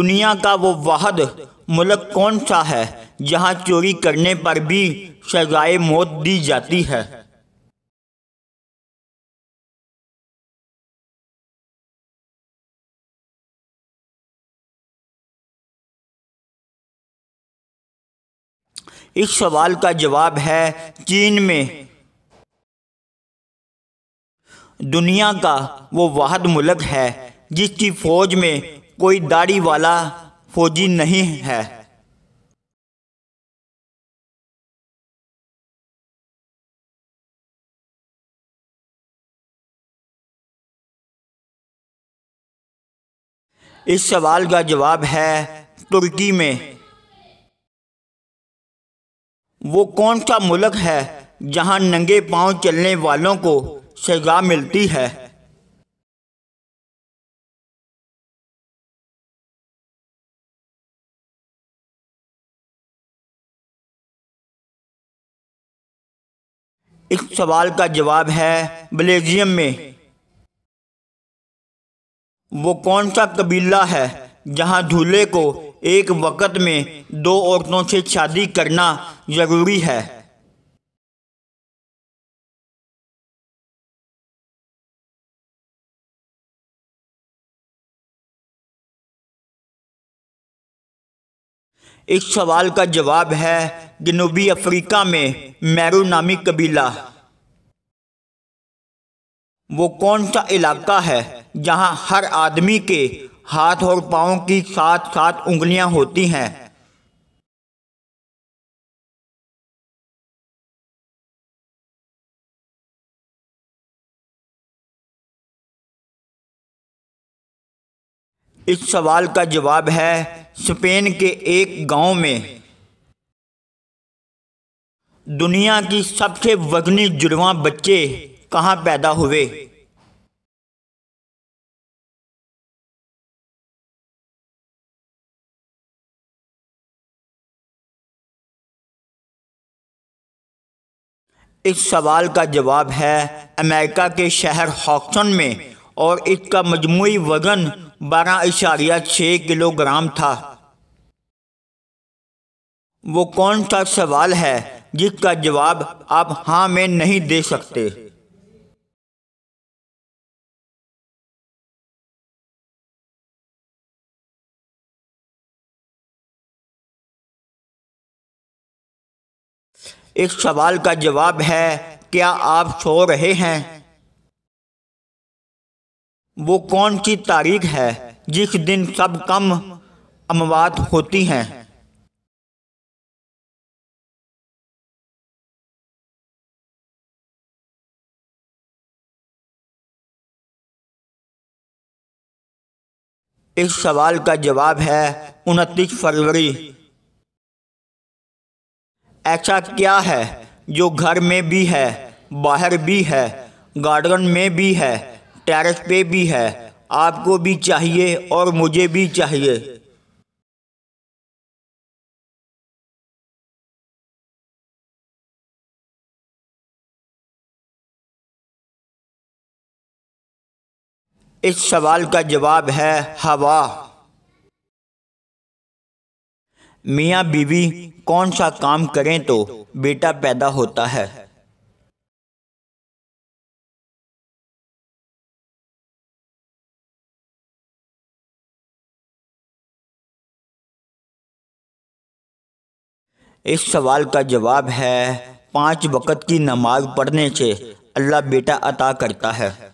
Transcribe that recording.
दुनिया का वो वाहद मुल्क कौन सा है जहां चोरी करने पर भी सजाए मौत दी जाती है इस सवाल का जवाब है चीन में दुनिया का वो वाहद मुल्क है जिसकी फौज में कोई दाढ़ी वाला फौजी नहीं है इस सवाल का जवाब है तुर्की में वो कौन सा मुल्क है जहां नंगे पांव चलने वालों को सजा मिलती है इस सवाल का जवाब है बलेजियम में वो कौन सा कबीला है जहां दूल्हे को एक वक़्त में दो औरतों से शादी करना ज़रूरी है इस सवाल का जवाब है जनूबी अफ्रीका में मैरू नामी कबीला वो कौन सा इलाका है जहां हर आदमी के हाथ और पाओ की साथ साथ उंगलियां होती हैं इस सवाल का जवाब है स्पेन के एक गांव में दुनिया की सबसे वग्नि जुड़वा बच्चे कहाँ पैदा हुए इस सवाल का जवाब है अमेरिका के शहर हॉक्सन में और इसका मजमू वजन बारह इशारिया छः किलोग्राम था वो कौन सा सवाल है जिसका जवाब आप हाँ में नहीं दे सकते इस सवाल का जवाब है क्या आप सो रहे हैं वो कौन सी तारीख है जिस दिन सब कम अमवात होती हैं इस सवाल का जवाब है उनतीस फरवरी ऐसा क्या है जो घर में भी है बाहर भी है गार्डन में भी है टैरिस पे भी है आपको भी चाहिए और मुझे भी चाहिए इस सवाल का जवाब है हवा मियाँ बीवी कौन सा काम करें तो बेटा पैदा होता है इस सवाल का जवाब है पांच वक़्त की नमाज पढ़ने से अल्लाह बेटा अता करता है